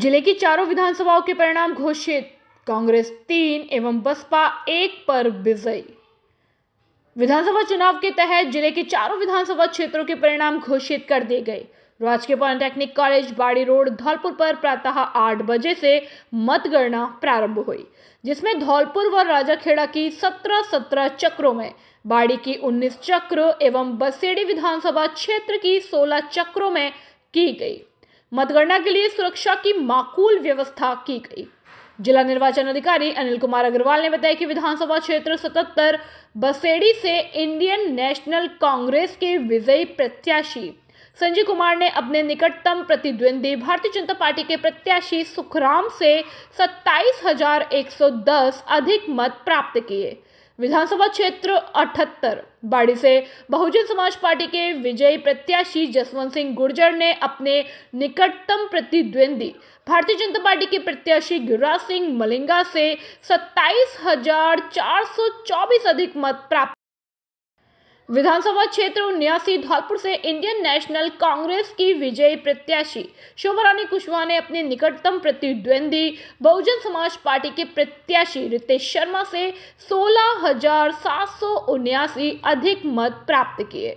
जिले की चारों विधानसभाओं के परिणाम घोषित कांग्रेस तीन एवं बसपा एक पर विजय विधानसभा चुनाव के तहत जिले के चारों विधानसभा क्षेत्रों के परिणाम घोषित कर दिए गए राजकीय polytechnic college Bari road Dholpur पर प्रातः आठ बजे से मतगणना प्रारंभ हुई जिसमें धौलपुर व राजाखेड़ा की सत्रह सत्रह चक्रों में बाड़ी की उन्नीस चक्र एवं बसेड़ी विधानसभा क्षेत्र की सोलह चक्रों में की गई मतगणना के लिए सुरक्षा की माकूल व्यवस्था की गई जिला निर्वाचन अधिकारी अनिल कुमार अग्रवाल ने बताया कि विधानसभा क्षेत्र 77 बसेड़ी से इंडियन नेशनल कांग्रेस के विजयी प्रत्याशी संजय कुमार ने अपने निकटतम प्रतिद्वंदी भारतीय जनता पार्टी के प्रत्याशी सुखराम से सत्ताईस अधिक मत प्राप्त किए विधानसभा क्षेत्र अठहत्तर बाड़ी से बहुजन समाज पार्टी के विजयी प्रत्याशी जसवंत सिंह गुर्जर ने अपने निकटतम प्रतिद्वंदी भारतीय जनता पार्टी के प्रत्याशी गिरिराज सिंह मलिंगा से सत्ताईस हजार चार सौ चौबीस अधिक मत प्राप्त विधानसभा क्षेत्र उन्यासी धौलपुर से इंडियन नेशनल कांग्रेस की विजयी प्रत्याशी शोभा रानी कुशवाहा ने अपने निकटतम प्रतिद्वंदी बहुजन समाज पार्टी के प्रत्याशी रितेश शर्मा से सोलह अधिक मत प्राप्त किए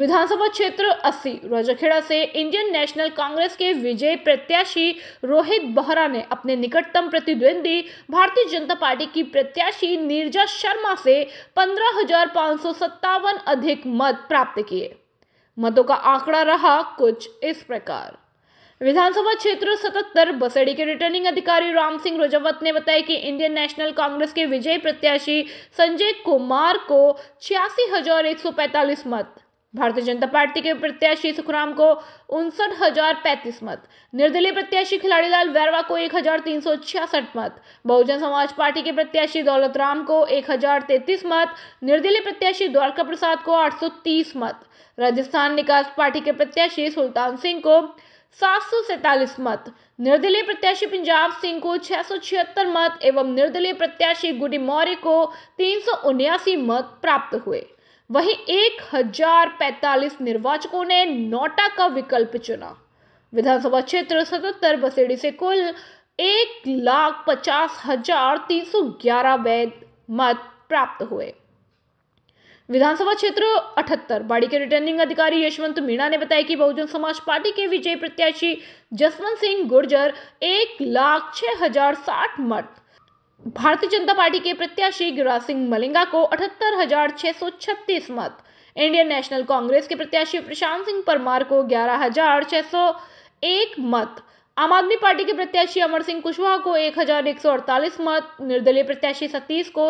विधानसभा क्षेत्र 80 राजाखेड़ा से इंडियन नेशनल कांग्रेस के विजय प्रत्याशी रोहित बोहरा ने अपने निकटतम प्रतिद्वंदी भारतीय जनता पार्टी की प्रत्याशी नीरजा शर्मा से पंद्रह अधिक मत प्राप्त किए मतों का आंकड़ा रहा कुछ इस प्रकार विधानसभा क्षेत्र सतहत्तर बसड़ी के रिटर्निंग अधिकारी राम सिंह रोजावत ने बताया कि इंडियन नेशनल कांग्रेस के विजय प्रत्याशी संजय कुमार को छियासी मत भारतीय जनता पार्टी के प्रत्याशी सुखराम को उनसठ हजार पैंतीस मत निर्दलीय प्रत्याशी खिलाड़ी लाल वैरवा को एक हजार तीन सौ छियासठ मत बहुजन समाज पार्टी के प्रत्याशी दौलत राम को एक हजार तैतीस मत निर्दलीय प्रत्याशी द्वारका प्रसाद को आठ सौ तीस मत राजस्थान निकास पार्टी के प्रत्याशी सुल्तान सिंह को सात सौ सैतालीस मत निर्दलीय प्रत्याशी पंजाब सिंह को छह सौ छिहत्तर मत एवं निर्दलीय प्रत्याशी गुडी मौर्य को तीन सौ उन्यासी मत प्राप्त हुए वहीं एक हजार पैतालीस निर्वाचकों ने नोटा का विकल्प चुना विधानसभा क्षेत्र सतहत्तर बसेड़ी से कुल एक लाख पचास हजार तीन सौ ग्यारह वैध मत प्राप्त हुए विधानसभा क्षेत्र अठहत्तर बाड़ी के रिटर्निंग अधिकारी यशवंत मीणा ने बताया कि बहुजन समाज पार्टी के विजय प्रत्याशी जसवंत सिंह गुर्जर एक लाख छह हजार साठ मत भारतीय जनता पार्टी के प्रत्याशी गिरिराज सिंह मलिंगा को अठहत्तर हजार छह सौ छत्तीस मत इंडियन नेशनल कांग्रेस के प्रत्याशी प्रशांत सिंह परमार को ग्यारह हजार छह सौ एक मत आम आदमी पार्टी के प्रत्याशी अमर सिंह कुशवाहा को एक हजार एक सौ अड़तालीस मत निर्दलीय प्रत्याशी सतीश को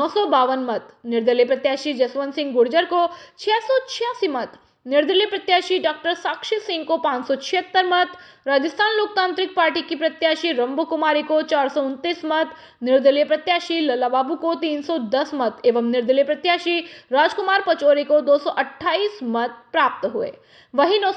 नौ सौ बावन मत निर्दलीय प्रत्याशी जसवंत सिंह गुर्जर को छह सौ छियासी मत निर्दलीय प्रत्याशी डॉक्टर साक्षी सिंह को पाँच मत राजस्थान लोकतांत्रिक पार्टी की प्रत्याशी रंबो कुमारी को चार मत निर्दलीय प्रत्याशी लला बाबू को 310 मत एवं निर्दलीय प्रत्याशी राजकुमार पचौरी को 228 मत प्राप्त हुए वहीं नौ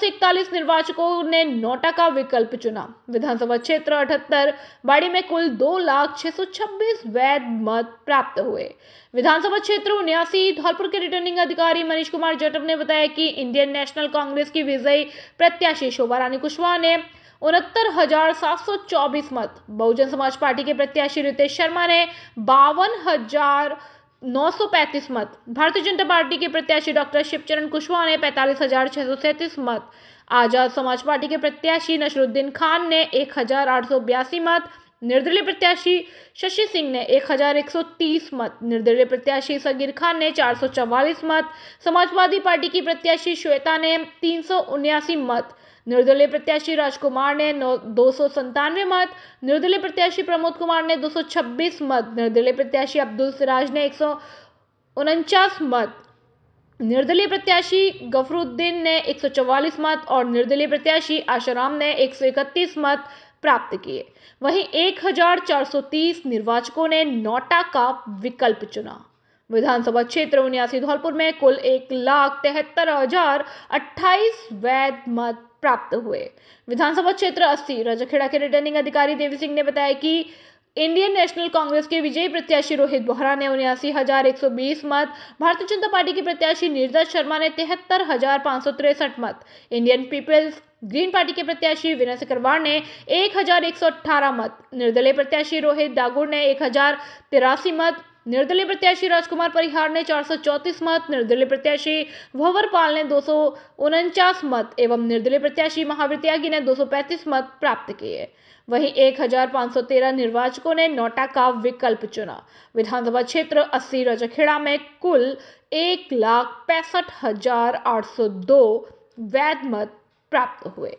निर्वाचकों ने नोटा का विकल्प चुना विधानसभा क्षेत्र अठहत्तर बाड़ी में कुल दो लाख छह सौ छब्बीस वैध मत प्राप्त हुए विधानसभा क्षेत्र उन्यासी धौलपुर के रिटर्निंग अधिकारी मनीष कुमार जटव ने बताया कि इंडिया इंडियन नेशनल कांग्रेस की विजयी प्रत्याशी शोभा रानी कुशवाहा ने उनहत्तर मत बहुजन समाज पार्टी के प्रत्याशी रितेश शर्मा ने बावन 935 मत भारतीय जनता पार्टी के प्रत्याशी डॉक्टर शिवचरण कुशवाहा ने पैंतालीस मत आजाद समाज पार्टी के प्रत्याशी नशरुद्दीन खान ने एक मत निर्दलीय प्रत्याशी शशि सिंह ने 1130 मत निर्दलीय प्रत्याशी सगीर खान ने 444 मत समाजवादी पार्टी की प्रत्याशी श्वेता ने तीन मत निर्दलीय प्रत्याशी राजकुमार ने दो मत निर्दलीय प्रत्याशी प्रमोद कुमार ने 226 मत निर्दलीय प्रत्याशी अब्दुल सिराज ने एक मत निर्दलीय प्रत्याशी गफरुद्दीन ने 144 मत और निर्दलीय प्रत्याशी आशाराम ने 131 मत प्राप्त किए वहीं 1430 निर्वाचकों ने नोटा का विकल्प चुना विधानसभा क्षेत्र उन्यासी धौलपुर में कुल एक लाख तिहत्तर हजार अट्ठाईस वैध मत प्राप्त हुए विधानसभा क्षेत्र अस्सी रजखेड़ा के रिटर्निंग अधिकारी देवी सिंह ने बताया कि इंडियन नेशनल कांग्रेस के विजयी प्रत्याशी रोहित बोहरा ने उन्यासी हजार एक सौ बीस मत भारतीय जनता पार्टी की प्रत्याशी निर्जा शर्मा ने तिहत्तर हजार पाँच सौ तिरसठ मत इंडियन पीपल्स ग्रीन पार्टी के प्रत्याशी विनय सकरवार ने 1118 मत निर्दलीय प्रत्याशी रोहित दागुर ने एक मत निर्दलीय प्रत्याशी राजकुमार परिहार ने 434 मत निर्दलीय प्रत्याशी भवर पाल ने दो मत एवं निर्दलीय प्रत्याशी महावीर त्यागी ने 235 मत प्राप्त किए वहीं 1513 निर्वाचकों ने नोटा का विकल्प चुना विधानसभा क्षेत्र 80 रजखेड़ा में कुल एक लाख पैंसठ हजार आठ सौ दो वैध मत प्राप्त हुए